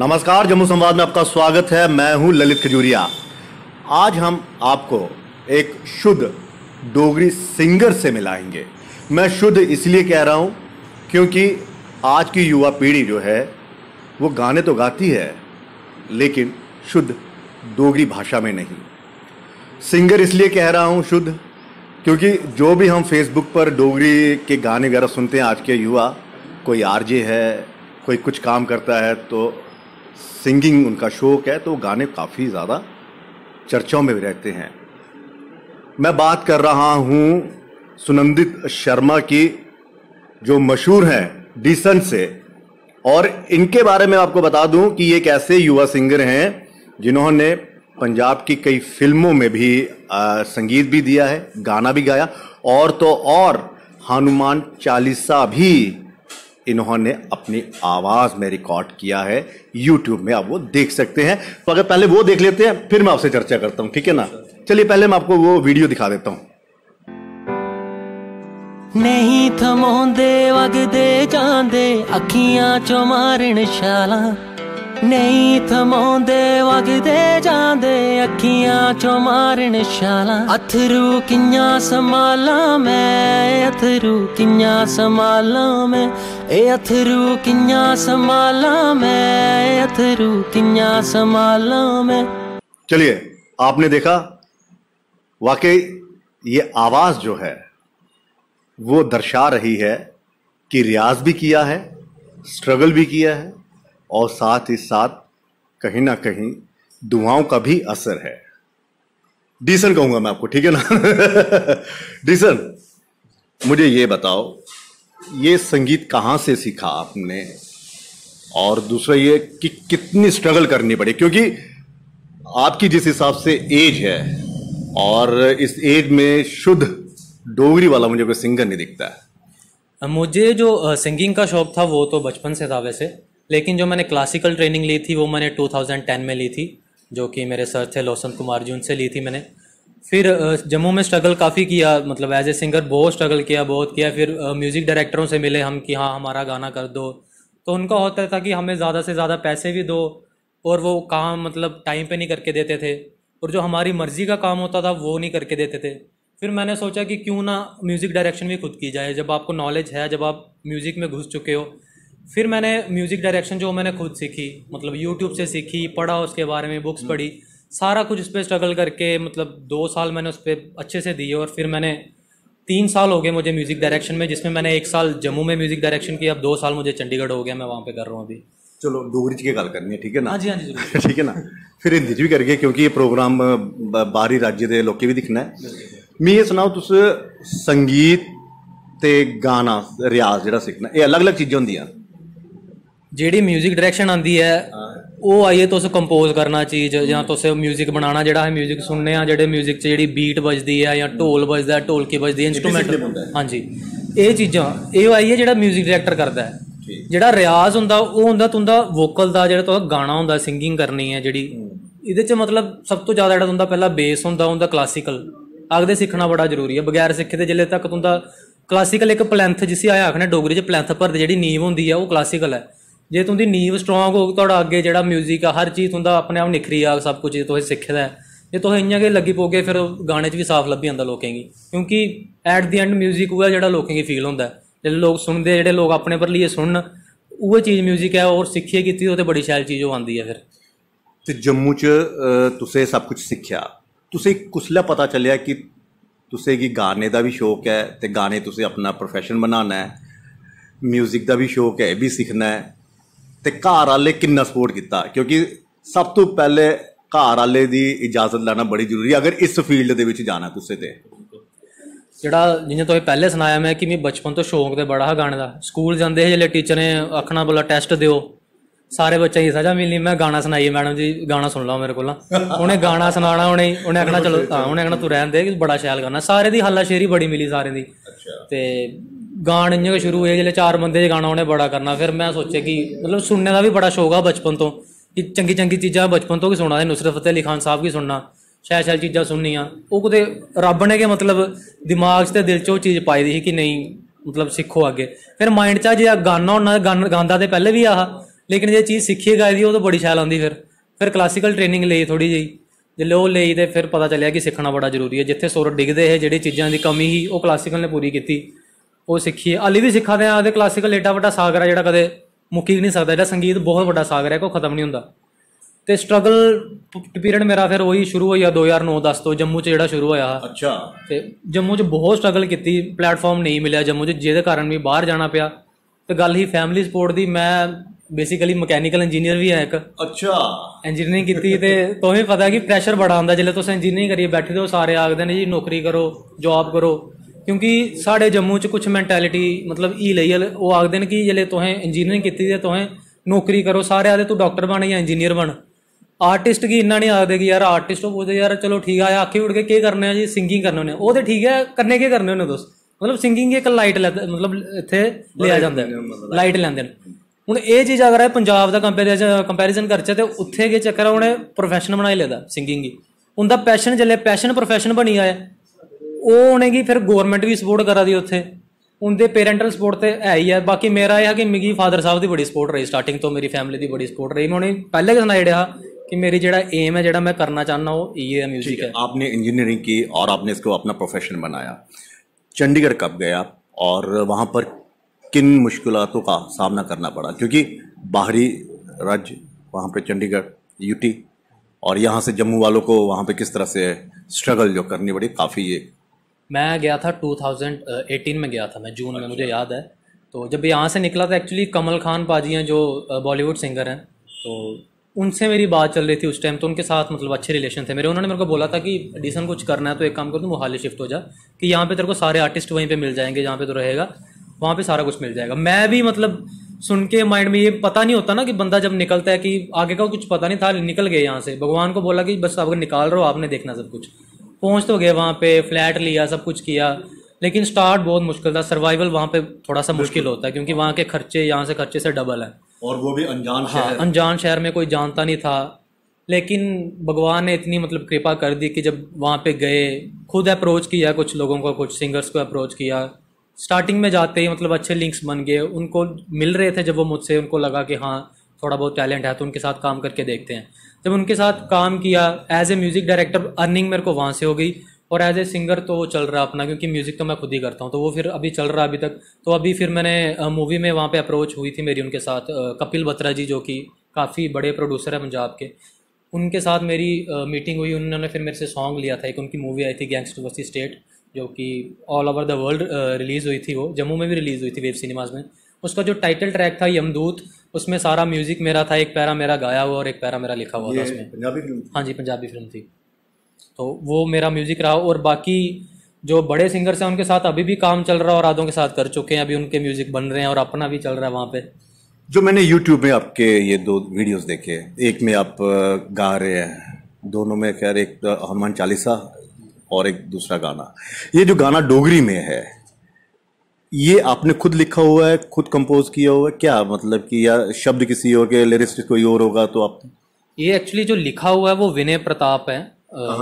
नमस्कार जम्मू संवाद में आपका स्वागत है मैं हूं ललित खजूरिया आज हम आपको एक शुद्ध डोगरी सिंगर से मिलाएंगे मैं शुद्ध इसलिए कह रहा हूं क्योंकि आज की युवा पीढ़ी जो है वो गाने तो गाती है लेकिन शुद्ध डोगरी भाषा में नहीं सिंगर इसलिए कह रहा हूं शुद्ध क्योंकि जो भी हम फेसबुक पर डोगरी के गाने वगैरह सुनते हैं आज के युवा कोई आरजे है कोई कुछ काम करता है तो सिंगिंग उनका शौक है तो गाने काफ़ी ज़्यादा चर्चाओं में भी रहते हैं मैं बात कर रहा हूं सुनंदित शर्मा की जो मशहूर हैं डीसन से और इनके बारे में आपको बता दूं कि ये कैसे युवा सिंगर हैं जिन्होंने पंजाब की कई फिल्मों में भी आ, संगीत भी दिया है गाना भी गाया और तो और हनुमान चालीसा भी इन्होंने अपनी आवाज़ में रिकॉर्ड किया है यूट्यूब में आप वो देख सकते हैं तो अगर पहले वो देख लेते हैं फिर मैं आपसे चर्चा करता हूँ ठीक है ना चलिए पहले मैं आपको वो वीडियो दिखा देता हूँ नहीं थमोंदे वगदे जांदे अखियां चो मारण शाला नहीं थमोंदे वगदे जांदे अखियां चो मारण शाला अथरू ਕਿੰਨਾ संभाला मैं अथरू ਕਿੰਨਾ संभाला मैं ए अथरू किन्या संभाला मैं अथरू किन्या संभाला मैं चलिए आपने देखा वाकई ये आवाज जो है वो दर्शा रही है कि रियाज भी किया है स्ट्रगल भी किया है और साथ ही साथ कहीं ना कहीं दुआओं का भी असर है डीसन कहूंगा मैं आपको ठीक है ना डीसन मुझे ये बताओ ये संगीत कहाँ से सीखा आपने और दूसरा ये कि कितनी स्ट्रगल करनी पड़ी क्योंकि आपकी जिस हिसाब से एज है और इस एज में शुद्ध डोगरी वाला मुझे कोई सिंगर नहीं दिखता है मुझे जो सिंगिंग का शौक था वो तो बचपन से था वैसे लेकिन जो मैंने क्लासिकल ट्रेनिंग ली थी वो मैंने 2010 में ली थी जो कि मेरे सर थे लोसन कुमार जी उनसे ली थी मैंने फिर जम्मू में स्ट्रगल काफ़ी किया मतलब एज ए सिंगर बहुत स्ट्रगल किया बहुत किया फिर म्यूज़िक डायरेक्टरों से मिले हम कि हाँ हमारा गाना कर दो तो उनका होता था कि हमें ज़्यादा से ज़्यादा पैसे भी दो और वो काम मतलब टाइम पे नहीं करके देते थे और जो हमारी मर्ज़ी का काम होता था वो नहीं करके देते थे फिर मैंने सोचा कि क्यों ना म्यूज़िक डायरेक्शन भी खुद की जाए जब आपको नॉलेज है जब आप म्यूज़िक में घुस चुके हो फिर मैंने म्यूज़िक डायरेक्शन जो मैंने खुद सीखी मतलब यूट्यूब से सीखी पढ़ा उसके बारे में बुक्स हम्म। पढ़ी सारा कुछ उस पर स्ट्रगल करके मतलब दो साल मैंने उस पर अच्छे से दिए और फिर मैंने तीन साल हो गए मुझे म्यूज़िक डायरेक्शन में जिसमें मैंने एक साल जम्मू में म्यूज़िक डायरेक्शन किया अब दो साल मुझे चंडीगढ़ हो गया मैं वहाँ पे कर रहा हूँ अभी चलो डोगरी की गल करनी है ठीक है ना हाँ जी हाँ जी ठीक है ना फिर हिंदी च भी करगे क्योंकि ये प्रोग्राम बाहरी राज्य के लोगों भी दिखना है मी ये सनाओ तुस संगीत ते गाना रियाज जेह्ड़ा सिक्खना एह् अलग अलग चीज़ां होंदियां जेह्ड़ी म्यूज़िक डायरेक्शन आंदी ऐ ਉਹ ਆਈਏ ਤੁਸ ਕੰਪੋਜ਼ ਕਰਨਾ ਚੀਜ਼ ਜਾਂ ਤੁਸ ਮਿਊਜ਼ਿਕ ਬਣਾਉਣਾ ਜਿਹੜਾ ਹੈ ਮਿਊਜ਼ਿਕ ਸੁਣਨੇ ਆ ਜਿਹੜੇ ਮਿਊਜ਼ਿਕ 'ਚ ਜਿਹੜੀ ਬੀਟ ਵੱਜਦੀ ਆ ਜਾਂ ਢੋਲ ਵੱਜਦਾ ਢੋਲਕੀ ਵੱਜਦੀ ਇਨਸਟਰੂਮੈਂਟ ਹਾਂਜੀ ਇਹ ਚੀਜ਼ਾਂ ਇਹ ਆਈਏ ਜਿਹੜਾ ਮਿਊਜ਼ਿਕ ਡਾਇਰੈਕਟਰ ਕਰਦਾ ਹੈ ਜਿਹੜਾ ਰਿਆਜ਼ ਹੁੰਦਾ ਉਹ ਹੁੰਦਾ ਤੁੰਦਾ ਵੋਕਲ ਦਾ ਜਿਹੜਾ ਤੁਹਾਡਾ ਗਾਣਾ ਹੁੰਦਾ ਸਿੰਗਿੰਗ ਕਰਨੀ ਹੈ ਜਿਹੜੀ ਇਹਦੇ 'ਚ ਮਤਲਬ ਸਭ ਤੋਂ ਜ਼ਿਆਦਾ ਜਿਹੜਾ ਤੁੰਦਾ ਪਹਿਲਾ ਬੇਸ ਹੁੰਦਾ ਹੁੰਦਾ ਕਲਾਸਿਕਲ ਅਗਦੇ ਸਿੱਖਣਾ ਬੜਾ ਜ਼ਰੂਰੀ ਹੈ ਬਗੈਰ ਸਿੱਖੇ ਤੇ ਜਿੱਲੇ ਤੱਕ ਤੁੰਦਾ ਕਲਾਸਿਕਲ ਇੱਕ ਪਲੈਂਥ ਜਿਸੀ ਆਇਆ ਆਖਣਾ ਡੋਗਰੀ 'ਚ ਪਲੈਂਥ ਭਰਦੇ ਜਿਹੜੀ ਨੀਵ ਹੁੰਦੀ ਆ ਉਹ ਕਲਾਸਿਕਲ ਹੈ ਜੇ ਤੁਹਾਡੀ ਨੀਵ ਸਟਰੋਂਗ ਹੋਊ ਤੁਹਾਡਾ ਅੱਗੇ ਜਿਹੜਾ 뮤직 ਆ ਹਰ ਚੀਜ਼ ਤੁਹਾਡਾ ਆਪਣੇ ਆਪ ਨਿਖਰੀ ਆ ਸਭ ਕੁਝ ਜੇ ਤੁਸੀਂ ਸਿੱਖਦਾ ਜੇ ਤੁਸੀਂ ਇੰਨਾਂ ਕੇ ਲੱਗੀ ਪੋਗੇ ਫਿਰ ਗਾਣੇ 'ਚ ਵੀ ਸਾਫ਼ ਲੱਭੀ ਜਾਂਦਾ ਲੋਕੇਂਗੀ ਕਿਉਂਕਿ ਐਟ ਦੀ ਐਂਡ 뮤직 ਉਹ ਜਿਹੜਾ ਲੋਕੇਂਗੀ ਫੀਲ ਹੁੰਦਾ ਜੇ ਲੋਕ ਸੁਣਦੇ ਜਿਹੜੇ ਲੋਕ ਆਪਣੇ ਪਰ ਲਈ ਸੁਣਨ ਉਹ ਚੀਜ਼ 뮤직 ਹੈ ਔਰ ਸਿੱਖੀ ਕੀਤੀ ਉਹ ਤੇ ਬੜੀ ਸ਼ੈਲ ਚੀਜ਼ ਉਹ ਆਂਦੀ ਹੈ ਫਿਰ ਤੇ ਜੰਮੂ 'ਚ ਤੁਸੀਂ ਸਭ ਕੁਝ ਸਿੱਖਿਆ ਤੁਸੀਂ ਕੁਸਲਾ ਪਤਾ ਚੱਲਿਆ ਕਿ ਤੁਸੀਂ ਕੀ ਗਾਣੇ ਦਾ ਵੀ ਸ਼ੌਕ ਹੈ ਤੇ ਗਾਣੇ ਤੁਸੀਂ ਆਪਣਾ ਪ੍ਰੋਫੈਸ਼ਨ ਬਣਾਉਣਾ ਹੈ 뮤직 ਦਾ ਵੀ ਸ਼ੌਕ ਹੈ ਇਹ ਵੀ ਸਿੱਖਣਾ ਹੈ ਤੇ ਘਰ ਵਾਲੇ ਕਿੰਨਾ ਸਪੋਰਟ ਕੀਤਾ ਕਿਉਂਕਿ ਸਭ ਤੋਂ ਪਹਿਲੇ ਘਰ ਵਾਲੇ ਦੀ ਇਜਾਜ਼ਤ ਲੈਣਾ ਬੜੀ ਜ਼ਰੂਰੀ ਹੈ ਅਗਰ ਇਸ ਫੀਲਡ ਦੇ ਵਿੱਚ ਜਾਣਾ ਤੁਸੀਂ ਤੇ ਜਿਹੜਾ ਜਿੰਨੇ ਤੋਂ ਪਹਿਲੇ ਸੁਣਾਇਆ ਮੈਂ ਕਿ ਮੈਂ ਬਚਪਨ ਤੋਂ ਸ਼ੌਂਕ ਤੇ ਬੜਾ ਹਾ ਗਾਣੇ ਦਾ ਸਕੂਲ ਜਾਂਦੇ ਸੀ ਜਿਹੜੇ ਟੀਚਰ ਨੇ ਆਖਣਾ ਬੋਲਾ ਟੈਸਟ ਦਿਓ ਸਾਰੇ ਬੱਚਿਆਂ ਦੀ ਸਜ਼ਾ ਮਿਲਣੀ ਮੈਂ ਗਾਣਾ ਸੁਣਾਈਏ ਮੈਡਮ ਜੀ ਗਾਣਾ ਸੁਣ ਲਓ ਮੇਰੇ ਕੋਲ ਉਹਨੇ ਗਾਣਾ ਸੁਣਾਣਾ ਉਹਨੇ ਉਹਨੇ ਕਹਣਾ ਚਲੋ ਹਾਂ ਉਹਨੇ ਕਹਣਾ ਤੂੰ ਰਹਿਣ ਦੇ ਬੜਾ ਸ਼ੈਲ ਗਾਣਾ ਸਾਰੇ ਦੀ ਹੱਲਾ ਸ਼ੇਰੀ ਬੜੀ ਮਿਲੀ ਸਾਰੇ ਦੀ ਅੱਛਾ ਤੇ ਗਾਣ ਇੰਜ ਸ਼ੁਰੂ ਹੋਏ ਜਿਹੜੇ ਚਾਰ ਬੰਦੇ ਦੇ ਗਾਣਾ ਉਹਨੇ ਬੜਾ ਕਰਨਾ ਫਿਰ ਮੈਂ ਸੋਚਿਆ ਕਿ ਮਤਲਬ ਸੁਣਨੇ ਦਾ ਵੀ ਬੜਾ ਸ਼ੌਕ ਆ ਬਚਪਨ ਤੋਂ ਕਿ ਚੰਗੀ ਚੰਗੀ ਚੀਜ਼ਾਂ ਬਚਪਨ ਤੋਂ ਕਿ ਸੁਣਨਾ ਹੈ ਨੁਸਰਤ ਫਤਿਹ ਅਲੀ ਖਾਨ ਸਾਹਿਬ ਕੀ ਸੁਣਨਾ ਸ਼ਾਇਦ ਸ਼ਾਇਦ ਚੀਜ਼ਾਂ ਸੁਣਨੀਆਂ ਉਹ ਕਦੇ ਰੱਬ ਨੇ ਕਿ ਮਤਲਬ ਦਿਮਾਗ 'ਚ ਤੇ ਦਿਲ 'ਚ ਉਹ ਚੀਜ਼ ਪਾਈ ਦੀ ਸੀ ਕਿ ਨਹੀਂ ਮਤਲਬ ਸਿੱਖੋ ਅੱਗੇ ਫਿਰ ਮਾਈਂਡ 'ਚ ਜੇ ਗਾਣਾ ਉਹਨਾਂ ਗਾਣਾ ਗਾਉਂਦਾ ਤੇ ਪਹਿਲੇ ਵੀ ਆਹ ਲੇਕਿਨ ਜੇ ਚੀਜ਼ ਸਿੱਖੀ ਗਾਈ ਦੀ ਉਹ ਤਾਂ ਬੜੀ ਸ਼ਾਲ ਆਉਂਦੀ ਫਿਰ ਫਿਰ ਕਲਾਸੀਕਲ ਟ੍ਰੇਨਿੰਗ ਲਈ ਥੋੜੀ ਜਿਹੀ ਜੇ ਲੋ ਲਈ ਤੇ ਫਿਰ ਪਤਾ ਚੱਲਿਆ ਕਿ ਸਿੱਖਣਾ ਬੜਾ ਜ਼ਰੂਰੀ ਹੈ ਜਿੱਥੇ ਸੁਰ ਡਿੱਗਦੇ ਹੈ ਜਿਹੜੀ ਚੀਜ਼ਾਂ ਦੀ ਕਮੀ ਸੀ ਉਹ ਕਲਾਸੀਕਲ ਨੇ ਪੂਰੀ ਕੀਤੀ ਉਹ ਸਿੱਖੀ ਅਲੀ ਵੀ ਸਿੱਖਾਦੇ ਆ ਉਹਦੇ ਕਲਾਸੀਕਲ ਏਡਾ ਵੱਡਾ ਸਾਗਰ ਹੈ ਜਿਹੜਾ ਕਦੇ ਮੁੱਕੀ ਨਹੀਂ ਸਕਦਾ ਜਿਹੜਾ ਸੰਗੀਤ ਬਹੁਤ ਵੱਡਾ ਸਾਗਰ ਹੈ ਕੋ ਖਤਮ ਨਹੀਂ ਹੁੰਦਾ ਤੇ ਸਟਰਗਲ ਪੀਰੀਅਡ ਮੇਰਾ ਫਿਰ ਉਹੀ ਸ਼ੁਰੂ ਹੋਇਆ 2009-10 ਤੋਂ ਜੰਮੂ 'ਚ ਜਿਹੜਾ ਸ਼ੁਰੂ ਹੋਇਆ ਅੱਛਾ ਤੇ ਜੰਮੂ 'ਚ ਬਹੁਤ ਸਟਰਗਲ ਕੀਤੀ ਪਲੇਟਫਾਰਮ ਨਹੀਂ ਮਿਲਿਆ ਜੰਮੂ 'ਚ ਜਿਹਦੇ ਕਾਰਨ ਵੀ ਬਾਹਰ ਜਾਣਾ ਪਿਆ ਤੇ ਗੱਲ ਹੀ ਫੈਮਿਲੀ ਸਪੋਰਟ ਦੀ ਮੈਂ ਬੇਸਿਕਲੀ ਮਕੈਨੀਕਲ ਇੰਜੀਨੀਅਰ ਵੀ ਹੈ ਇੱਕ ਅੱਛਾ ਇੰਜੀਨੀਅਰਿੰਗ ਕੀਤੀ ਤੇ ਤੁਹਾਨੂੰ ਪਤਾ ਕਿ ਪ੍ਰੈਸ਼ਰ ਬੜਾ ਆਉਂਦਾ ਜਦੋਂ ਤੁਸੀਂ ਇੰਜੀਨੀਅਰਿੰਗ ਕਰੀ ਬੈਠੇ ਹੋ ਸਾਰੇ ਆਖਦੇ ਨੇ ਜੀ ਨੌਕਰੀ ਕਰੋ ਜੌਬ ਕਰੋ ਕਿਉਂਕਿ ਸਾਡੇ ਜੰਮੂ ਚ ਕੁਝ ਮੈਂਟੈਲਿਟੀ ਮਤਲਬ ਈ ਲਈ ਉਹ ਆਖਦੇ ਨੇ ਕਿ ਜਦੋਂ ਤੁਸੀਂ ਇੰਜੀਨੀਅਰਿੰਗ ਕੀਤੀ ਤੇ ਤੁਸੀਂ ਨੌਕਰੀ ਕਰੋ ਸਾਰੇ ਆਦੇ ਤੂੰ ਡਾਕਟਰ ਬਣ ਜਾਂ ਇੰਜੀਨੀਅਰ ਬਣ ਆਰਟਿਸਟ ਕੀ ਇੰਨਾ ਨਹੀਂ ਆਖਦੇ ਕਿ ਯਾਰ ਆਰਟਿਸਟ ਹੋ ਬੋਦੇ ਯਾਰ ਚਲੋ ਠੀਕ ਆ ਆਖੇ ਉੜ ਕੇ ਕੀ ਕਰਨੇ ਆ ਜੀ ਸਿੰਗਿੰਗ ਕਰਨੇ ਉਹਨੇ ਉਹ ਤੇ ਠੀਕ ਹੈ ਕਰਨੇ ਕੀ ਕਰਨੇ ਉਹਨੇ ਦੋਸਤ ਮਤਲਬ ਸਿੰਗਿੰਗ ਇੱਕ ਲਾਈਟ ਮਤਲਬ ਇੱਥੇ ਲਿਆ ਜਾਂਦਾ ਲਾਈਟ ਲੈਂਦੇ ਨੇ हूँ यह चीज अगर अस पंजाब दा कंपेरिजन कंपेरिजन करचै ते उत्थै गै चक्कर उ'नें प्रोफेशन बनाई लेदा सिंगिंग गी उं'दा पैशन जेल्लै पैशन प्रोफेशन बनी जाए ओह् उ'नेंगी फिर गौरमेंट बी सपोर्ट करा दी उत्थै उं'दे पेरेंटल सपोर्ट तो है ही ऐ बाकी मेरा एह् कि मिगी फादर साहब की बड़ी सपोर्ट रही स्टार्टिंग तो मेरी फैमिली की बड़ी सपोर्ट रही में उ'नेंगी पैह्लें गै सनाई ओड़ेआ कि मेरी जेह्ड़ा एम है जेह्ड़ा मैं करना चाहना वो ये है म्यूजिक है आपने इंजीनियरिंग की और आपने इसको अपना प्रोफेशन बनाया चंडीगढ़ कब गया और वहाँ पर किन मुश्किलों का सामना करना पड़ा क्योंकि बाहरी राज्य वहाँ पे चंडीगढ़ यूटी और यहाँ से जम्मू वालों को वहाँ पे किस तरह से स्ट्रगल जो करनी पड़ी काफ़ी ये मैं गया था 2018 में गया था मैं जून में मुझे याद है तो जब यहाँ से निकला था एक्चुअली कमल खान पाजी हैं जो बॉलीवुड सिंगर हैं तो उनसे मेरी बात चल रही थी उस टाइम तो उनके साथ मतलब अच्छे रिलेशन थे मेरे उन्होंने मेरे को बोला था कि डिसन कुछ करना है तो एक काम कर दूँ मोहाली शिफ्ट हो जा कि यहाँ पे तेरे को सारे आर्टिस्ट वहीं पे मिल जाएंगे जहाँ पे तो रहेगा वहाँ पे सारा कुछ मिल जाएगा मैं भी मतलब सुन के माइंड में ये पता नहीं होता ना कि बंदा जब निकलता है कि आगे का कुछ पता नहीं था निकल गए यहाँ से भगवान को बोला कि बस अगर निकाल रहे हो आपने देखना सब कुछ पहुँच तो गए वहाँ पे फ्लैट लिया सब कुछ किया लेकिन स्टार्ट बहुत मुश्किल था सर्वाइवल वहाँ पे थोड़ा सा मुश्किल होता है क्योंकि वहाँ के खर्चे यहाँ से खर्चे से डबल है और वो भी अनजान हाँ शहर। अनजान शहर में कोई जानता नहीं था लेकिन भगवान ने इतनी मतलब कृपा कर दी कि जब वहाँ पे गए खुद अप्रोच किया कुछ लोगों को कुछ सिंगर्स को अप्रोच किया स्टार्टिंग में जाते ही मतलब अच्छे लिंक्स बन गए उनको मिल रहे थे जब वो मुझसे उनको लगा कि हाँ थोड़ा बहुत टैलेंट है तो उनके साथ काम करके देखते हैं जब उनके साथ काम किया as a music director earning मेरे को वहाँ से हो गई और एज ए सिंगर तो वो चल रहा अपना क्योंकि म्यूज़िक तो मैं खुद ही करता हूँ तो वो फिर अभी चल रहा अभी तक तो अभी फिर मैंने मूवी में वहाँ पर अप्रोच हुई थी मेरी उनके साथ कपिल बत्रा जी जो कि काफ़ी बड़े प्रोड्यूसर हैं पंजाब के उनके साथ मेरी मीटिंग हुई उन्होंने फिर मेरे से सॉन्ग लिया था एक उनकी मूवी आई थी गैंगस्टर वर्सी स्टेट जो कि all over the world release हुई थी वो जम्मू में भी रिलीज़ हुई थी वेब सिनेमाज में उसका जो टाइटल ट्रैक था यमदूत उसमें सारा म्यूजिक मेरा था एक पैरा मेरा गाया हुआ और एक पैरा मेरा लिखा हुआ था उसमें पंजाबी फिल्म हाँ जी पंजाबी फिल्म थी तो वो मेरा म्यूजिक रहा और बाकी जो बड़े सिंगर्स हैं उनके साथ अभी भी काम चल रहा है और आदों के साथ कर चुके हैं अभी उनके म्यूजिक बन रहे हैं और अपना भी चल रहा है वहाँ पे जो मैंने यूट्यूब में आपके ये दो वीडियोस देखे एक में आप uh, गा रहे हैं दोनों में खैर एक uh, हनुमान चालीसा और एक दूसरा गाना ये जो गाना डोगरी में है ये आपने खुद लिखा हुआ है खुद कंपोज किया हुआ है क्या मतलब कि या शब्द किसी और के लिरिस्ट कोई और होगा तो आप ये एक्चुअली जो लिखा हुआ है वो विनय प्रताप है आ,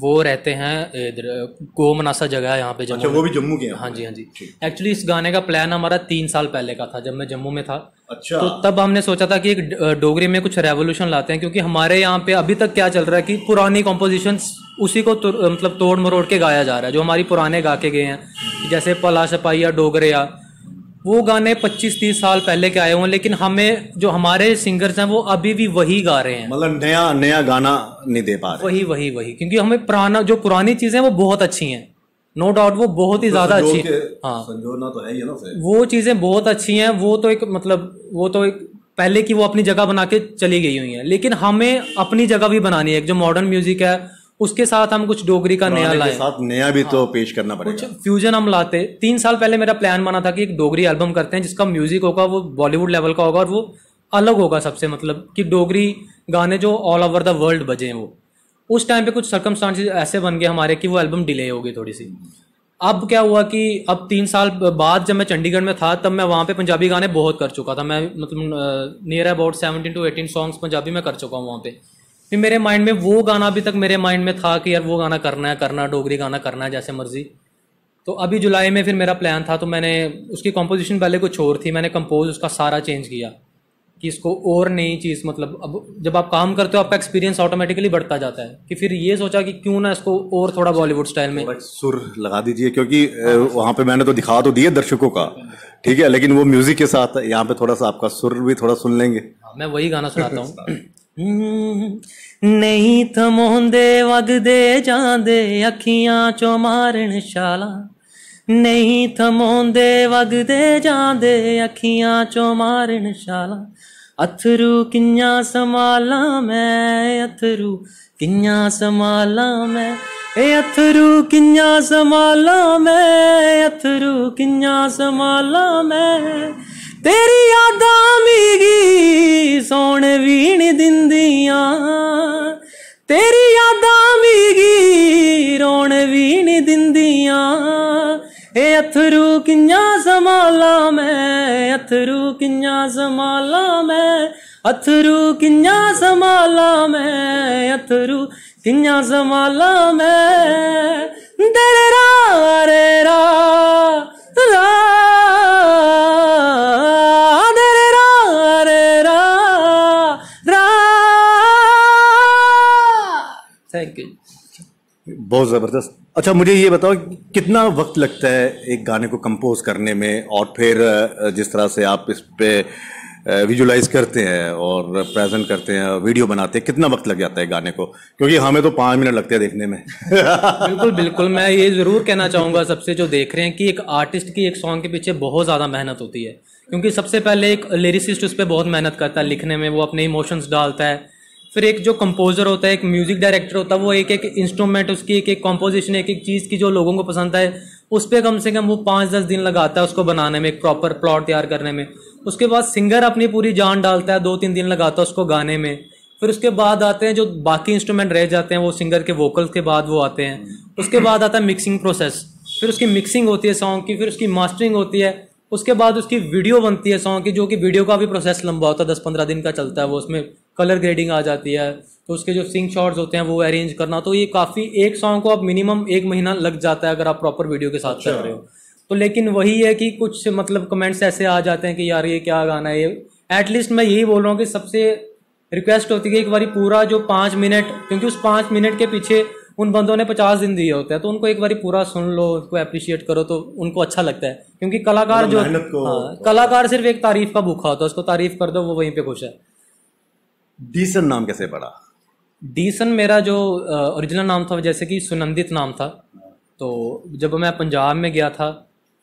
वो रहते हैं इधर मनासा जगह है यहाँ पे अच्छा वो भी जम्मू के हाँ जी हाँ जी एक्चुअली इस गाने का प्लान हमारा तीन साल पहले का था जब मैं जम्मू में था अच्छा तो तब हमने सोचा था कि एक डोगरी में कुछ रेवोल्यूशन लाते हैं क्योंकि हमारे यहाँ पे अभी तक क्या चल रहा है कि पुरानी कॉम्पोजिशन उसी को मतलब तोड़ मरोड़ के गाया जा रहा है जो हमारी पुराने गा के गए हैं जैसे पला सपाइया डोगरिया वो गाने 25-30 साल पहले के आए हुए हैं लेकिन हमें जो हमारे सिंगर्स हैं वो अभी भी वही गा रहे हैं मतलब नया नया गाना नहीं दे पा रहे वही वही वही क्योंकि हमें पुराना जो पुरानी चीज़ें वो बहुत अच्छी हैं नो डाउट वो बहुत ही तो ज्यादा अच्छी हाँ तो है ना वो चीजें बहुत अच्छी हैं वो तो एक मतलब वो तो एक पहले की वो अपनी जगह बना के चली गई हुई हैं लेकिन हमें अपनी जगह भी बनानी है जो मॉडर्न म्यूजिक है उसके साथ हम कुछ डोगरी का नया लाए साथ नया भी तो हाँ। तो पेश करना पड़ेगा कुछ फ्यूजन हम लाते तीन साल पहले मेरा प्लान बना था कि एक डोगरी एल्बम करते हैं जिसका म्यूजिक होगा वो बॉलीवुड लेवल का होगा और वो अलग होगा सबसे मतलब कि डोगरी गाने जो ऑल ओवर द वर्ल्ड बजे हैं वो उस टाइम पे कुछ सरकम ऐसे बन गए हमारे कि वो एल्बम डिले हो गई थोड़ी सी अब क्या हुआ कि अब तीन साल बाद जब मैं चंडीगढ़ में था तब मैं वहाँ पे पंजाबी गाने बहुत कर चुका था मैं मतलब near about seventeen to eighteen songs Punjabi में कर चुका हूँ वहाँ पे फिर मेरे माइंड में वो गाना अभी तक मेरे माइंड में था कि यार वो गाना करना है करना डोगरी गाना करना है जैसे मर्जी तो अभी जुलाई में फिर मेरा प्लान था तो मैंने उसकी कंपोजिशन पहले कुछ और थी मैंने कंपोज उसका सारा चेंज किया कि इसको और नई चीज़ मतलब अब जब आप काम करते हो आपका एक्सपीरियंस ऑटोमेटिकली बढ़ता जाता है कि फिर ये सोचा कि क्यों ना इसको और थोड़ा बॉलीवुड स्टाइल में सुर लगा दीजिए क्योंकि वहाँ पे मैंने तो दिखा तो दिए दर्शकों का ठीक है लेकिन वो म्यूजिक के साथ यहाँ पे थोड़ा सा आपका सुर भी थोड़ा सुन लेंगे हाँ, मैं वही गाना सुनाता हूँ ਨਹੀਂ ਤਮੋਂਦੇ ਵਗਦੇ ਜਾਂਦੇ ਅੱਖੀਆਂ ਚੋਂ ਮਾਰਨ ਸ਼ਾਲਾ ਨਹੀਂ ਥਮਾਉਂਦੇ ਵਗਦੇ ਜਾਂਦੇ ਅੱਖੀਆਂ ਚੋਂ ਮਾਰਨ ਸ਼ਾਲਾ ਅਥਰੂ ਕਿੰਨਾ ਸਮਾਲਾਂ ਮੈਂ ਅਥਰੂ ਕਿੰਨਾ ਸਮਾਲਾਂ ਮੈਂ ਏ ਅਥਰੂ ਕਿੰਨਾ ਸਮਾਲਾਂ ਮੈਂ ਅਥਰੂ ਕਿੰਨਾ ਸਮਾਲਾਂ ਮੈਂ ਤੇਰੀ ਯਾਦਾਂ ਮੀਗੀ ਸੋਣ ਵੀਣ ਦਿੰਦੀਆਂ ਤੇਰੀ ਯਾਦਾਂ ਮੀਗੀ ਰੋਣ ਵੀਣ ਦਿੰਦੀਆਂ ਏ ਅਥਰੂ ਕਿੰਨਾ ਸਮਾਲਾ ਮੈਂ ਅਥਰੂ ਕਿੰਨਾ ਸਮਾਲਾ ਮੈਂ ਅਥਰੂ ਕਿੰਨਾ ਸਮਾਲਾ ਮੈਂ ਅਥਰੂ ਕਿੰਨਾ ਸਮਾਲਾ ਮੈਂ ਦਰਰਾ ਰੇ ਰਾ बहुत ज़बरदस्त अच्छा मुझे ये बताओ कितना वक्त लगता है एक गाने को कंपोज करने में और फिर जिस तरह से आप इस पर विजुलाइज करते हैं और प्रेजेंट करते हैं वीडियो बनाते हैं कितना वक्त लग जाता है गाने को क्योंकि हमें तो पाँच मिनट लगते हैं देखने में बिल्कुल बिल्कुल मैं ये ज़रूर कहना चाहूँगा सबसे जो देख रहे हैं कि एक आर्टिस्ट की एक सॉन्ग के पीछे बहुत ज़्यादा मेहनत होती है क्योंकि सबसे पहले एक लिरिसिस्ट उस पर बहुत मेहनत करता है लिखने में वो अपने इमोशंस डालता है फिर एक जो कंपोजर होता है एक म्यूजिक डायरेक्टर होता है वो एक एक इंस्ट्रूमेंट उसकी एक एक कंपोजिशन एक एक चीज़ की जो लोगों को पसंद है उस पर कम से कम वो पाँच दस दिन लगाता है उसको बनाने में एक प्रॉपर प्लॉट तैयार करने में उसके बाद सिंगर अपनी पूरी जान डालता है दो तीन दिन लगाता है उसको गाने में फिर उसके बाद आते हैं जो बाकी इंस्ट्रूमेंट रह जाते हैं वो सिंगर के वोकल के बाद वो आते हैं उसके बाद आता है मिक्सिंग प्रोसेस फिर उसकी मिक्सिंग होती है सॉन्ग की फिर उसकी मास्टरिंग होती है उसके बाद उसकी वीडियो बनती है सॉन्ग की जो कि वीडियो का भी प्रोसेस लंबा होता है दस पंद्रह दिन का चलता है वो उसमें कलर ग्रेडिंग आ जाती है तो उसके जो सिंग शॉट्स होते हैं वो अरेंज करना तो ये काफ़ी एक सॉन्ग को आप मिनिमम एक महीना लग जाता है अगर आप प्रॉपर वीडियो के साथ अच्छा। कर रहे हो तो लेकिन वही है कि कुछ मतलब कमेंट्स ऐसे आ जाते हैं कि यार ये क्या गाना है ये एटलीस्ट मैं यही बोल रहा हूँ कि सबसे रिक्वेस्ट होती है एक बार पूरा जो पाँच मिनट क्योंकि उस पाँच मिनट के पीछे उन बंदों ने पचास दिन दिए होते हैं तो उनको एक बार पूरा सुन लो उनको अप्रिशिएट करो तो उनको अच्छा लगता है क्योंकि कलाकार मतलब जो हाँ, कलाकार सिर्फ एक तारीफ का भूखा होता है उसको तारीफ कर दो वो वहीं पे खुश है डीसन नाम कैसे पड़ा डीसन मेरा जो ओरिजिनल नाम था जैसे कि सुनंदित नाम था तो जब मैं पंजाब में गया था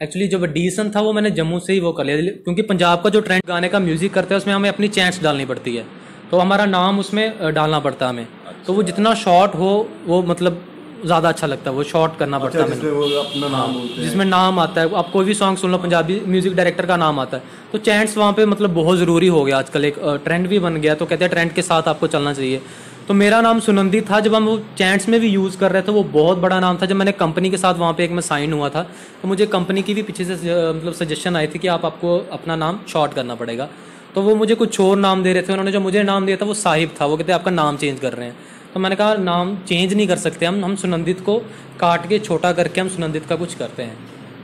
एक्चुअली जब डीसन था वो मैंने जम्मू से ही वो कर लिया क्योंकि पंजाब का जो ट्रेंड गाने का म्यूज़िक करता है उसमें हमें अपनी चैंस डालनी पड़ती है तो हमारा नाम उसमें डालना पड़ता है हमें अच्छा। तो वो अच्छा। जितना शॉर्ट हो वो मतलब ज़्यादा अच्छा लगता है वो शॉर्ट करना पड़ता है अच्छा, जिसमें नाम जिसमें नाम आता है आप कोई भी सॉन्ग सुन लो पंजाबी म्यूजिक डायरेक्टर का नाम आता है तो चैंट्स वहाँ पे मतलब बहुत ज़रूरी हो गया आजकल एक ट्रेंड भी बन गया तो कहते हैं ट्रेंड के साथ आपको चलना चाहिए तो मेरा नाम सुनंदी था जब हम वो चैंट्स में भी यूज़ कर रहे थे वो बहुत बड़ा नाम था जब मैंने कंपनी के साथ वहाँ पे एक मैं साइन हुआ था तो मुझे कंपनी की भी पीछे से मतलब सजेशन आई थी कि आप आपको अपना नाम शॉर्ट करना पड़ेगा तो वो मुझे कुछ और नाम दे रहे थे उन्होंने जो मुझे नाम दिया था वो साहिब था वो कहते आपका नाम चेंज कर रहे हैं तो मैंने कहा नाम चेंज नहीं कर सकते हम हम सुनंदित को काट के छोटा करके हम सुनंदित का कुछ करते हैं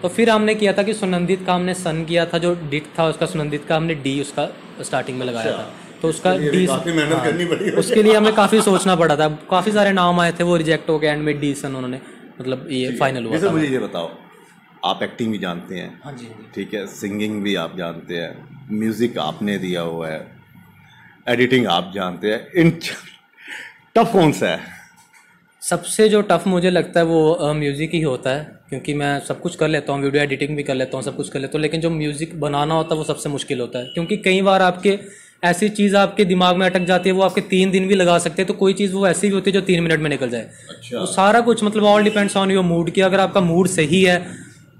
तो फिर हमने किया था कि सुनंदित का हमने सन किया था जो डिट था उसका सुनंदित का हमने डी उसका स्टार्टिंग में लगाया था अच्छा। तो उसका डी तो हाँ। उसके लिए हमें काफ़ी सोचना पड़ा था काफ़ी सारे नाम आए थे वो रिजेक्ट हो गए एंड में डी सन उन्होंने मतलब ये फाइनल हुआ मुझे ये बताओ आप एक्टिंग भी जानते हैं हाँ जी हाँ ठीक है सिंगिंग भी आप जानते हैं म्यूज़िक आपने दिया हुआ है एडिटिंग आप जानते हैं इन टफ कौन सा है सबसे जो टफ मुझे लगता है वो म्यूज़िक ही होता है क्योंकि मैं सब कुछ कर लेता हूँ वीडियो एडिटिंग भी कर लेता हूँ सब कुछ कर लेता हूँ लेकिन जो म्यूज़िक बनाना होता है वो सबसे मुश्किल होता है क्योंकि कई बार आपके ऐसी चीज़ आपके दिमाग में अटक जाती है वो आपके तीन दिन भी लगा सकते हैं तो कोई चीज़ वो ऐसी भी होती है जो तीन मिनट में निकल जाए अच्छा। तो सारा कुछ मतलब all depends on your mood की अगर आपका मूड सही है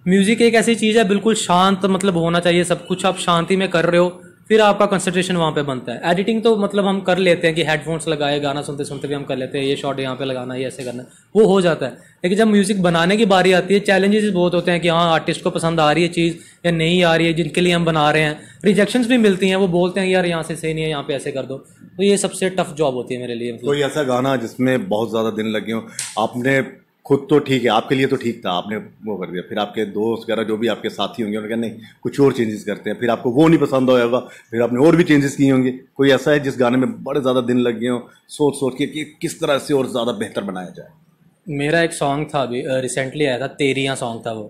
म्यूज़िक एक ऐसी चीज़ है बिल्कुल शांत मतलब होना चाहिए सब कुछ आप शांति में कर रहे हो फिर आपका कंसंट्रेशन वहाँ पे बनता है एडिटिंग तो मतलब हम कर लेते हैं कि हेडफोन्स लगाए गाना सुनते सुनते भी हम कर लेते हैं ये शॉट यहाँ पे लगाना ये ऐसे करना वो हो जाता है लेकिन जब म्यूज़िक बनाने की बारी आती है चैलेंजेस बहुत होते हैं कि हाँ आर्टिस्ट को पसंद आ रही है चीज़ या नहीं आ रही है जिनके लिए हम बना रहे हैं रिजेक्शन भी मिलती हैं वो बोलते हैं यार यहाँ से सही नहीं है यहाँ पे ऐसे कर दो तो ये सबसे टफ जॉब होती है मेरे लिए मतलब। कोई ऐसा गाना जिसमें बहुत ज़्यादा दिन लगे हो आपने खुद तो ठीक है आपके लिए तो ठीक था आपने वो कर दिया फिर आपके दोस्त वगैरह जो भी आपके साथी होंगे उन्होंने कहा नहीं कुछ और चेंजेस करते हैं फिर आपको वो नहीं पसंद आया होगा फिर आपने और भी चेंजेस किए होंगे कोई ऐसा है जिस गाने में बड़े ज़्यादा दिन लग गए हो सोच सोच के कि किस तरह से और ज़्यादा बेहतर बनाया जाए मेरा एक सॉन्ग था अभी रिसेंटली आया था तेरिया सॉन्ग था वो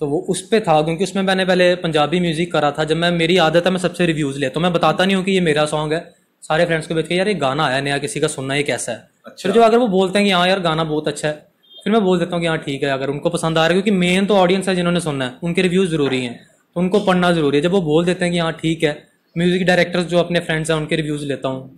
तो वो उस पर था क्योंकि उसमें मैंने पहले पंजाबी म्यूज़िक करा था जब मैं मेरी आदत है मैं सबसे रिव्यूज़ लिया तो मैं बताता नहीं हूँ कि ये मेरा सॉन्ग है सारे फ्रेंड्स को बैठ के यार ये गाना आया नया किसी का सुनना ही कैसा है अच्छा। फिर जो अगर वो बोलते हैं कि हाँ यार गाना बहुत अच्छा है फिर मैं बोल देता हूँ कि हाँ ठीक है अगर उनको पसंद आ रहा है क्योंकि मेन तो ऑडियंस है जिन्होंने सुनना है उनके रिव्यूज़ ज़रूरी हैं तो उनको पढ़ना ज़रूरी है जब वो बोल देते हैं कि हाँ ठीक है म्यूज़िक डायरेक्टर्स जो अपने फ्रेंड्स हैं उनके रिव्यूज़ लेता हूँ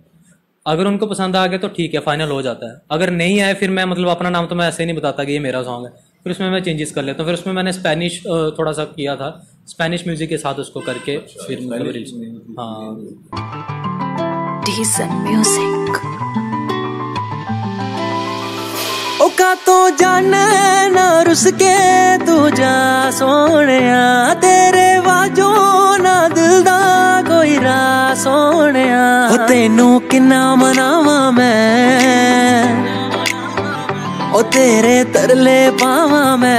अगर उनको पसंद आ गया तो ठीक है फाइनल हो जाता है अगर नहीं आए फिर मैं मतलब अपना नाम तो मैं ऐसे ही नहीं बताता कि ये मेरा सॉन्ग है फिर उसमें मैं चेंजेस कर लेता हूँ फिर उसमें मैंने स्पेनिश थोड़ा सा किया था स्पेनिश म्यूज़िक के साथ उसको करके फिर मतलब हाँ ਕਾ ਤੋ ਜਾਣੈ ਨਾ ਰੁਸ ਕੇ ਤੂੰ ਜਾ ਸੋਹਣਿਆ ਤੇਰੇ ਵਾਜੋਂ ਨਾ ਦਿਲ ਦਾ ਕੋਈ ਰਾ ਸੋਹਣਿਆ ਓ ਤੈਨੂੰ ਕਿੰਨਾ ਮਨਾਵਾਂ ਮੈਂ ਓ ਤੇਰੇ ਤਰਲੇ ਪਾਵਾਂ ਮੈਂ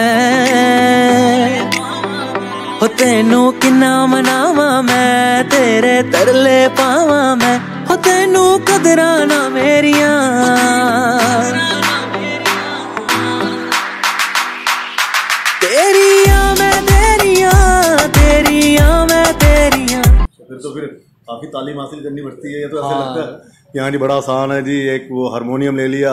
ਓ ਤੈਨੂੰ ਕਿੰਨਾ ਮਨਾਵਾਂ ਮੈਂ ਤੇਰੇ ਤਰਲੇ ਪਾਵਾਂ ਮੈਂ ਓ ਤੈਨੂੰ ਕਦਰਾਂ ਨਾ ਮੇਰੀਆਂ काफी तालीम हासिल करनी पड़ती है ये तो हाँ। लगता है यहाँ जी बड़ा आसान है जी एक वो हारमोनियम ले लिया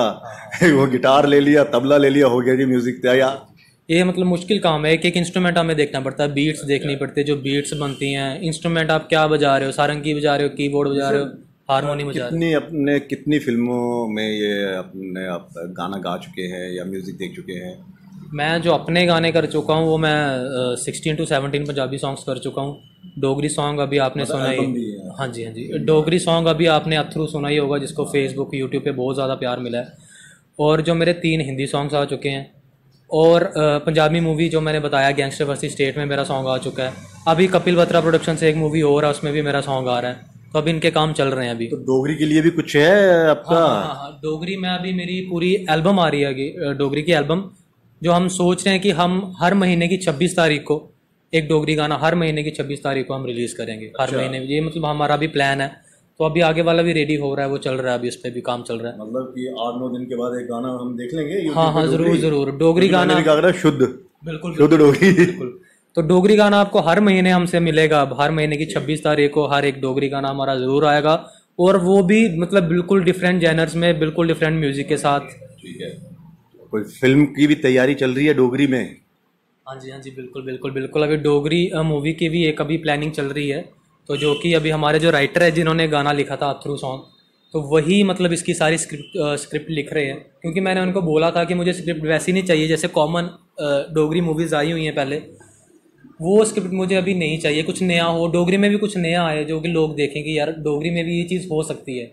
हाँ। वो गिटार ले लिया तबला ले लिया हो गया जी म्यूजिक तैया हाँ। ये मतलब मुश्किल काम है एक एक इंस्ट्रूमेंट हमें देखना पड़ता है बीट्स अच्छा। देखनी पड़ती है जो बीट्स बनती हैं इंस्ट्रूमेंट आप क्या बजा रहे हो सारंगी बजा रहे हो कीबोर्ड बजा रहे हो हारमोनियम बजा कितनी अपने कितनी फिल्मों में ये अपने आप गाना गा चुके हैं या म्यूजिक देख चुके हैं मैं जो अपने गाने कर चुका हूँ वो मैं sixteen to seventeen Punjabi songs कर चुका हूँ डोगरी सॉन्ग अभी आपने मतलब सुना ही हाँ जी हाँ जी डोगरी सॉन्ग अभी आपने अथ्रू सुना ही होगा जिसको फेसबुक हाँ। यूट्यूब पे बहुत ज़्यादा प्यार मिला है और जो मेरे तीन हिंदी सॉन्ग्स आ चुके हैं और पंजाबी मूवी जो मैंने बताया गैंगस्टर वर्सी स्टेट में मेरा सॉन्ग आ चुका है अभी कपिल बत्रा प्रोडक्शन से एक मूवी और है उसमें भी मेरा सॉन्ग आ रहा है तो अभी इनके काम चल रहे हैं अभी तो डोगरी के लिए भी कुछ है आपका हाँ हाँ हाँ डोगरी में अभी मेरी पूरी एल्बम आ रही है डोगरी की एल्बम जो हम सोच रहे हैं कि हम हर महीने की छब्बीस तारीख को एक डोगरी गाना हर महीने की छब्बीस तारीख को हम रिलीज करेंगे हर अच्छा। महीने ये मतलब हमारा भी प्लान है तो अभी आगे वाला भी रेडी हो रहा है वो चल रहा है अभी उस पर भी काम चल रहा है मतलब कि आठ नौ दिन के बाद एक गाना हम देख लेंगे हाँ हाँ जरूर जरूर डोगरी गाना शुद्ध बिल्कुल शुद्ध डोगरी बिल्कुल तो डोगरी गाना आपको हर महीने हमसे मिलेगा अब हर महीने की छब्बीस तारीख को हर एक डोगरी गाना हमारा ज़रूर आएगा और वो भी मतलब बिल्कुल डिफरेंट जैनर्स में बिल्कुल डिफरेंट म्यूज़िक के साथ ठीक है कोई फिल्म की भी तैयारी चल रही है डोगरी में हाँ जी हाँ जी बिल्कुल बिल्कुल बिल्कुल अभी डोगरी मूवी की भी एक अभी प्लानिंग चल रही है तो जो कि अभी हमारे जो राइटर है जिन्होंने गाना लिखा था अथ्रू सॉन्ग तो वही मतलब इसकी सारी स्क्रिप्ट आ, स्क्रिप्ट लिख रहे हैं क्योंकि मैंने उनको बोला था कि मुझे स्क्रिप्ट वैसी नहीं चाहिए जैसे कॉमन डोगरी मूवीज़ आई हुई हैं पहले वो स्क्रिप्ट मुझे अभी नहीं चाहिए कुछ नया हो डोगरी में भी कुछ नया आए जो कि लोग देखें कि यार डोगरी में भी ये चीज़ हो सकती है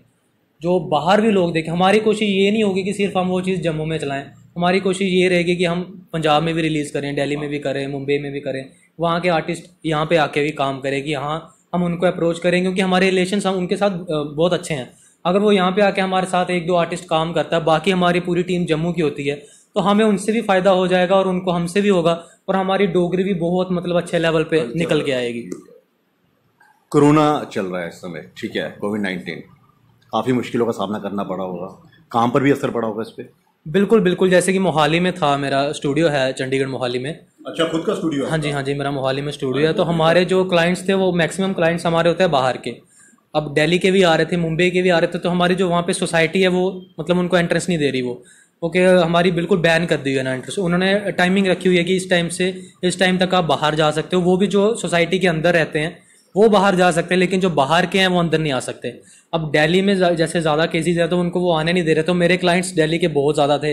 जो बाहर भी लोग देखें हमारी कोशिश ये नहीं होगी कि सिर्फ हम वो चीज़ जम्मू में चलाएं हमारी कोशिश ये रहेगी कि हम पंजाब में भी रिलीज़ करें दिल्ली में भी हाँ। करें मुंबई में भी करें वहाँ के आर्टिस्ट यहाँ पे आके भी काम करें कि हाँ हम उनको अप्रोच करें क्योंकि हमारे रिलेशन हम उनके साथ बहुत अच्छे हैं अगर वो यहाँ पे आके हमारे साथ एक दो आर्टिस्ट काम करता है बाकी हमारी पूरी टीम जम्मू की होती है तो हमें उनसे भी फ़ायदा हो जाएगा और उनको हमसे भी होगा और हमारी डोगरी भी बहुत मतलब अच्छे लेवल पे अच्छा। निकल के आएगी कोरोना चल रहा है इस समय ठीक है कोविड नाइन्टीन काफ़ी मुश्किलों का सामना करना पड़ा होगा काम पर भी असर पड़ा होगा इस पर बिल्कुल बिल्कुल जैसे कि मोहाली में था मेरा स्टूडियो है चंडीगढ़ मोहाली में अच्छा खुद का स्टूडियो हाँ जी हाँ जी मेरा मोहाली में स्टूडियो है हाँ तो हमारे जो क्लाइंट्स थे वो मैक्सिमम क्लाइंट्स हमारे होते हैं बाहर के अब दिल्ली के भी आ रहे थे मुंबई के भी आ रहे थे तो हमारी जो वहाँ पे सोसाइटी है वो मतलब उनको एंट्रेंस नहीं दे रही वो ओके हमारी बिल्कुल बैन कर दी है ना एंट्रेंस उन्होंने टाइमिंग रखी हुई है कि इस टाइम से इस टाइम तक आप बाहर जा सकते हो वो भी जो सोसाइटी के अंदर रहते हैं वो बाहर जा सकते हैं लेकिन जो बाहर के हैं वो अंदर नहीं आ सकते अब दिल्ली में जैसे ज़्यादा केसेज हैं तो उनको वो आने नहीं दे रहे तो मेरे क्लाइंट्स दिल्ली के बहुत ज़्यादा थे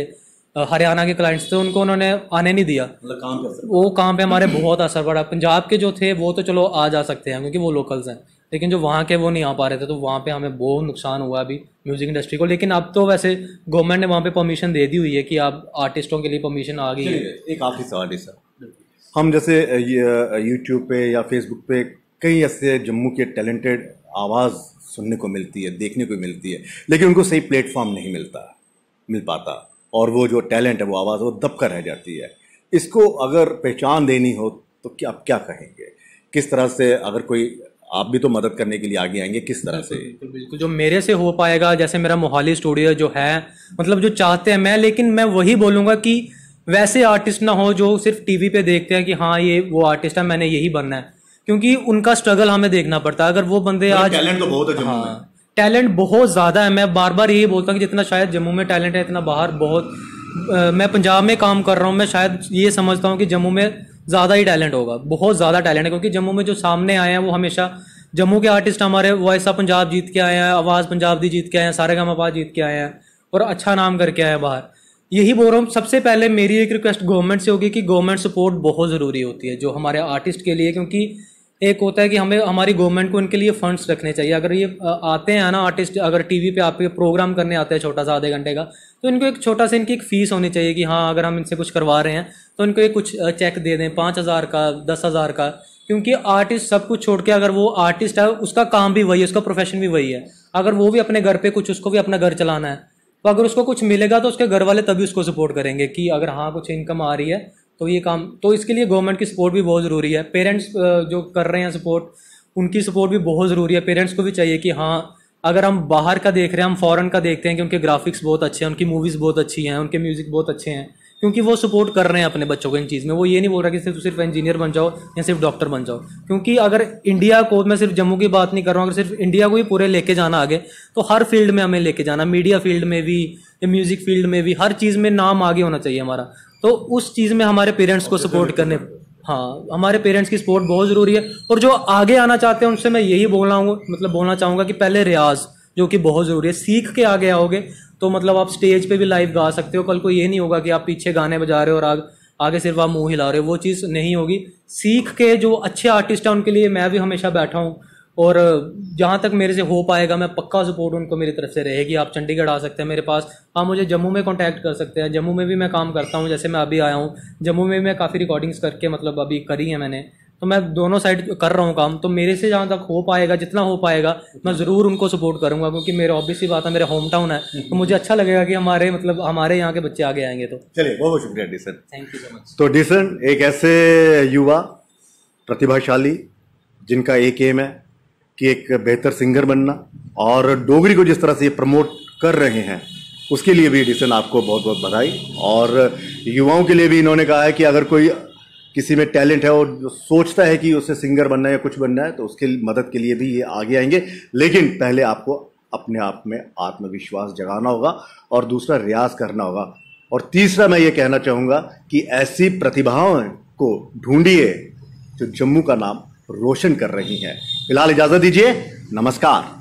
हरियाणा के क्लाइंट्स थे उनको उन्होंने आने नहीं दिया मतलब काम वो काम पे हमारे बहुत असर पड़ा पंजाब के जो थे वो तो चलो आ जा सकते हैं क्योंकि वो लोकल्स हैं लेकिन जो वहाँ के वो नहीं आ पा रहे थे तो वहाँ पे हमें बहुत नुकसान हुआ अभी म्यूज़िक इंडस्ट्री को लेकिन अब तो वैसे गवर्नमेंट ने वहाँ पे परमिशन दे दी हुई है कि आप आर्टिस्टों के लिए परमिशन आ गई है एक आखिरी सवाल है सर हम जैसे यूट्यूब पे या फेसबुक पे कई ऐसे जम्मू के टैलेंटेड आवाज़ सुनने को मिलती है देखने को मिलती है लेकिन उनको सही प्लेटफॉर्म नहीं मिलता मिल पाता और वो जो टैलेंट है वो आवाज़ वो दबकर रह जाती है इसको अगर पहचान देनी हो तो क्या आप क्या कहेंगे किस तरह से अगर कोई आप भी तो मदद करने के लिए आगे आएंगे किस तरह से बिल्कुल बिल्कुल जो मेरे से हो पाएगा जैसे मेरा मोहाली स्टूडियो जो है मतलब जो चाहते हैं मैं लेकिन मैं वही बोलूँगा कि वैसे आर्टिस्ट ना हो जो सिर्फ टीवी पे देखते हैं कि हाँ ये वो आर्टिस्ट है मैंने यही बनना है क्योंकि उनका स्ट्रगल हमें देखना पड़ता है अगर वो बंदे मतलब आज टैलेंट तो बहुत है हाँ टैलेंट बहुत ज़्यादा है मैं बार बार यही बोलता हूँ कि जितना शायद जम्मू में टैलेंट है इतना बाहर बहुत मैं पंजाब में काम कर रहा हूँ मैं शायद ये समझता हूँ कि जम्मू में ज़्यादा ही टैलेंट होगा बहुत ज़्यादा टैलेंट है क्योंकि जम्मू में जो सामने आए हैं वो हमेशा जम्मू के आर्टिस्ट हमारे वॉइस ऑफ पंजाब जीत के आए हैं आवाज़ पंजाब दी जीत के आए हैं सारे आवाज जीत के आए हैं और अच्छा नाम करके आए हैं बाहर यही बोल रहा हूँ सबसे पहले मेरी एक रिक्वेस्ट गवर्नमेंट से होगी कि गवर्नमेंट सपोर्ट बहुत ज़रूरी होती है जो हमारे आर्टिस्ट के लिए क्योंकि एक होता है कि हमें हमारी गवर्नमेंट को इनके लिए फंड्स रखने चाहिए अगर ये आते हैं ना आर्टिस्ट अगर टीवी पे आपके प्रोग्राम करने आते हैं छोटा सा आधे घंटे का तो इनको एक छोटा सा इनकी एक फ़ीस होनी चाहिए कि हाँ अगर हम इनसे कुछ करवा रहे हैं तो इनको एक कुछ चेक दे दें पाँच हज़ार का दस हज़ार का क्योंकि आर्टिस्ट सब कुछ छोड़ के अगर वो आर्टिस्ट है उसका काम भी वही है उसका प्रोफेशन भी वही है अगर वो भी अपने घर पर कुछ उसको भी अपना घर चलाना है तो अगर उसको कुछ मिलेगा तो उसके घर वाले तभी उसको सपोर्ट करेंगे कि अगर हाँ कुछ इनकम आ रही है तो ये काम तो इसके लिए गवर्नमेंट की सपोर्ट भी बहुत ज़रूरी है पेरेंट्स जो कर रहे हैं सपोर्ट उनकी सपोर्ट भी बहुत ज़रूरी है पेरेंट्स को भी चाहिए कि हाँ अगर हम बाहर का देख रहे हैं हम फॉरेन का देखते हैं कि उनके ग्राफिक्स बहुत अच्छे हैं उनकी मूवीज़ बहुत अच्छी हैं उनके म्यूज़िक बहुत अच्छे हैं क्योंकि वो सपोर्ट कर रहे हैं अपने बच्चों को इन चीज़ में वो ये नहीं बोल रहा कि सिर्फ सिर्फ इंजीनियर बन जाओ या सिर्फ डॉक्टर बन जाओ क्योंकि अगर इंडिया को मैं सिर्फ जम्मू की बात नहीं कर रहा हूँ अगर सिर्फ इंडिया को ही पूरे लेके जाना आगे तो हर फील्ड में हमें लेके जाना मीडिया फील्ड में भी या म्यूज़िक फील्ड में भी हर चीज़ में नाम आगे होना चाहिए हमारा तो उस चीज़ में हमारे पेरेंट्स को सपोर्ट करने हाँ हमारे पेरेंट्स की सपोर्ट बहुत ज़रूरी है और जो आगे आना चाहते हैं उनसे मैं यही बोलना हूँ मतलब बोलना चाहूँगा कि पहले रियाज जो कि बहुत ज़रूरी है सीख के आगे आओगे तो मतलब आप स्टेज पे भी लाइव गा सकते हो कल को ये नहीं होगा कि आप पीछे गाने बजा रहे हो और आग, आगे सिर्फ आप मुंह हिला रहे हो वो चीज़ नहीं होगी सीख के जो अच्छे आर्टिस्ट हैं उनके लिए मैं भी हमेशा बैठा हूँ और जहाँ तक मेरे से हो पाएगा मैं पक्का सपोर्ट उनको मेरी तरफ से रहेगी आप चंडीगढ़ आ सकते हैं मेरे पास आप मुझे जम्मू में कॉन्टैक्ट कर सकते हैं जम्मू में भी मैं काम करता हूँ जैसे मैं अभी आया हूँ जम्मू में मैं काफ़ी रिकॉर्डिंग्स करके मतलब अभी करी है मैंने तो मैं दोनों साइड कर रहा हूँ काम तो मेरे से जहाँ तक हो पाएगा जितना हो पाएगा मैं ज़रूर उनको सपोर्ट करूँगा क्योंकि मेरा ऑब्वियसली बात है मेरा होम टाउन है तो मुझे अच्छा लगेगा कि हमारे मतलब हमारे यहाँ के बच्चे आगे आएंगे तो चलिए बहुत बहुत शुक्रिया डिसन थैंक यू सो मच तो डिसन एक ऐसे युवा प्रतिभाशाली जिनका एक एम है कि एक बेहतर सिंगर बनना और डोगरी को जिस तरह से ये प्रमोट कर रहे हैं उसके लिए भी डिसन आपको बहुत बहुत बधाई और युवाओं के लिए भी इन्होंने कहा है कि अगर कोई किसी में टैलेंट है और सोचता है कि उसे सिंगर बनना है या कुछ बनना है तो उसके मदद के लिए भी ये आगे आएंगे लेकिन पहले आपको अपने आप में आत्मविश्वास जगाना होगा और दूसरा रियाज करना होगा और तीसरा मैं ये कहना चाहूँगा कि ऐसी प्रतिभाओं को ढूंढिए जो जम्मू का नाम रोशन कर रही हैं फिलहाल इजाजत दीजिए नमस्कार